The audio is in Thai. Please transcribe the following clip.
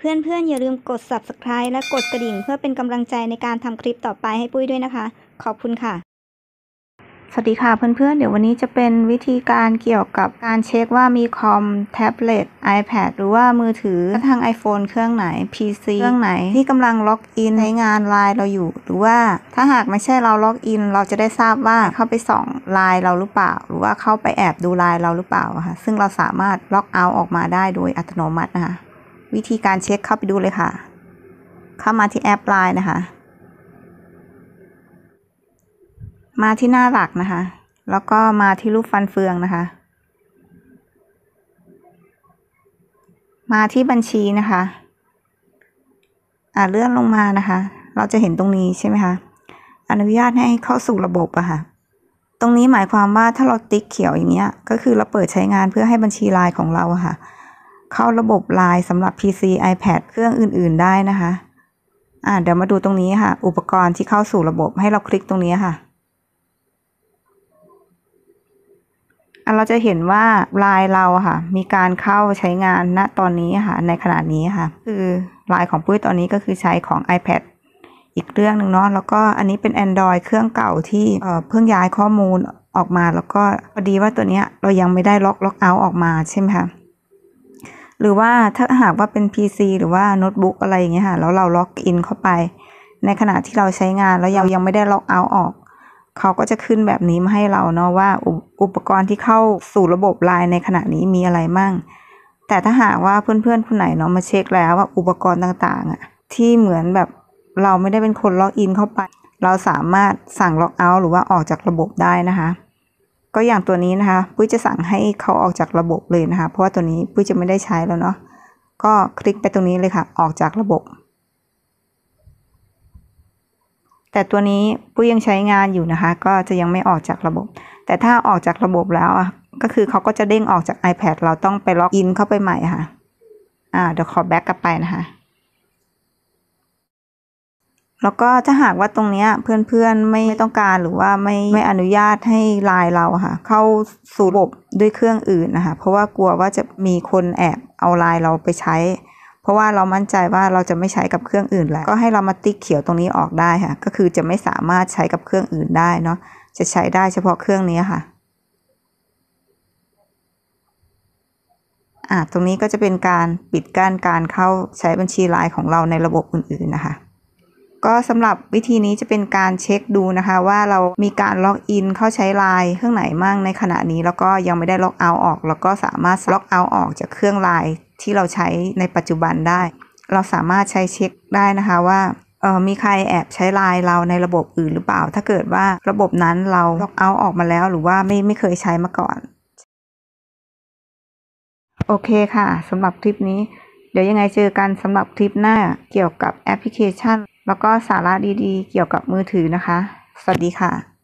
เพื่อน ๆ อย่าลืมกด subscribe และกดกระดิ่ง เพื่อเป็นกำลังใจในการทำคลิปต่อไปให้ปุ้ยด้วยนะคะ ขอบคุณค่ะ สวัสดีค่ะเพื่อน ๆ เดี๋ยววันนี้จะเป็นวิธีการเกี่ยวกับการเช็คว่ามีคอม แท็บเล็ต iPad หรือว่ามือถือทาง iPhone เครื่องไหน PC เครื่องไหน ที่กำลังล็อกอินในงานไลน์เราอยู่ หรือว่าถ้าหากไม่ใช่เราล็อกอินเราจะได้ทราบว่าเข้าไปส่องไลน์เราหรือเปล่าหรือว่าเข้าไปแอบดูไลน์เราหรือเปล่าค่ะ ซึ่งเราสามารถล็อกเอาท์ออกมาได้โดยอัตโนมัตินะคะวิธีการเช็คเข้าไปดูเลยค่ะ เข้ามาที่แอปไลน์นะคะ มาที่หน้าหลักนะคะ แล้วก็มาที่รูปฟันเฟืองนะคะ มาที่บัญชีนะคะ อ่าเลื่อนลงมานะคะ เราจะเห็นตรงนี้ใช่ไหมคะ อนุญาตให้เข้าสู่ระบบอะค่ะ ตรงนี้หมายความว่าถ้าเราติ๊กเขียวอย่างเงี้ย ก็คือเราเปิดใช้งานเพื่อให้บัญชีไลน์ของเราอะค่ะเข้าระบบ Line สำหรับ PC iPad เครื่องอื่นๆได้นะคะ อ่าเดี๋ยวมาดูตรงนี้ค่ะ อุปกรณ์ที่เข้าสู่ระบบ ให้เราคลิกตรงนี้ค่ะอเราจะเห็นว่าลายเราค่ะ มีการเข้าใช้งานณตอนนี้ค่ะ ในขณะนี้ค่ะ คือลายของปุ้ยตอนนี้ก็คือใช้ของ iPad อีกเรื่องหนึ่งเนาะแล้วก็อันนี้เป็น Android เครื่องเก่าที่เพิ่งย้ายข้อมูลออกมา แล้วก็พอดีว่าตัวเนี้ยเรายังไม่ได้ล็อกล็อกเอาออกมาใช่ไหมคะหรือว่าถ้าหากว่าเป็น PC หรือว่าโน้ตบุ๊กอะไรอย่างเงี้ยค่ะแล้วเราล็อกอินเข้าไป ในขณะที่เราใช้งานแล้วยังยังไม่ได้ล็อกเอาออกเขาก็จะขึ้นแบบนี้มาให้เราเนาะว่าอุปกรณ์ที่เข้าสู่ระบบไลน์ในขณะนี้มีอะไรมั่ง แต่ถ้าหากว่าเพื่อนๆคนไหนเนาะมาเช็คแล้วว่าอุปกรณ์ต่างๆอะที่เหมือนแบบเราไม่ได้เป็นคนล็อกอินเข้าไป เราสามารถสั่งล็อกเอาหรือว่าออกจากระบบได้นะคะก็อย่างตัวนี้นะคะปุ้ยจะสั่งให้เขาออกจากระบบเลยนะคะเพราะว่าตัวนี้ปุ้ยจะไม่ได้ใช้แล้วเนาะก็คลิกไปตรงนี้เลยค่ะ ออกจากระบบ แต่ตัวนี้ปุ้ยยังใช้งานอยู่นะคะ ก็จะยังไม่ออกจากระบบ แต่ถ้าออกจากระบบแล้วอ่ะก็คือเขาก็จะเด้งออกจาก iPad เราต้องไปล็อกอินเข้าไปใหม่ค่ะอ่าเดี๋ยวขอแบ็กกลับไปนะคะแล้วก็ถ้าหากว่าตรงเนี้ยเพื่อนๆไม่ต้องการหรือว่าไม่ไม่อนุญาตให้ไลน์เราค่ะ เข้าสู่ระบบด้วยเครื่องอื่นนะคะ เพราะว่ากลัวว่าจะมีคนแอบเอาไลน์เราไปใช้ เพราะว่าเรามั่นใจว่าเราจะไม่ใช้กับเครื่องอื่นแล้วก็ให้เรามาติ๊กเขียวตรงนี้ออกได้ค่ะ ก็คือจะไม่สามารถใช้กับเครื่องอื่นได้เนาะจะใช้ได้เฉพาะเครื่องนี้ค่ะอ่าตรงนี้ก็จะเป็นการปิดกั้นการเข้าใช้บัญชีไลน์ของเราในระบบอื่นๆนะคะก็สำหรับวิธีนี้จะเป็นการเช็คดูนะคะว่าเรามีการล็อกอินเข้าใช้ไลน์เครื่องไหนมั่งในขณะนี้ แล้วก็ยังไม่ได้ล็อกเอาออก แล้วก็สามารถล็อกเอาออกจากเครื่องไลน์ที่เราใช้ในปัจจุบันได้ เราสามารถใช้เช็คได้นะคะว่าเออมีใครแอบใช้ไลน์เราในระบบอื่นหรือเปล่า ถ้าเกิดว่าระบบนั้นเราล็อกเอาออกมาแล้ว หรือว่าไม่ไม่เคยใช้มาก่อน โอเคค่ะสำหรับคลิปนี้ เดี๋ยวยังไงเจอกันสำหรับคลิปหน้าเกี่ยวกับแอปพลิเคชันแล้วก็สาระดีๆเกี่ยวกับมือถือนะคะ สวัสดีค่ะ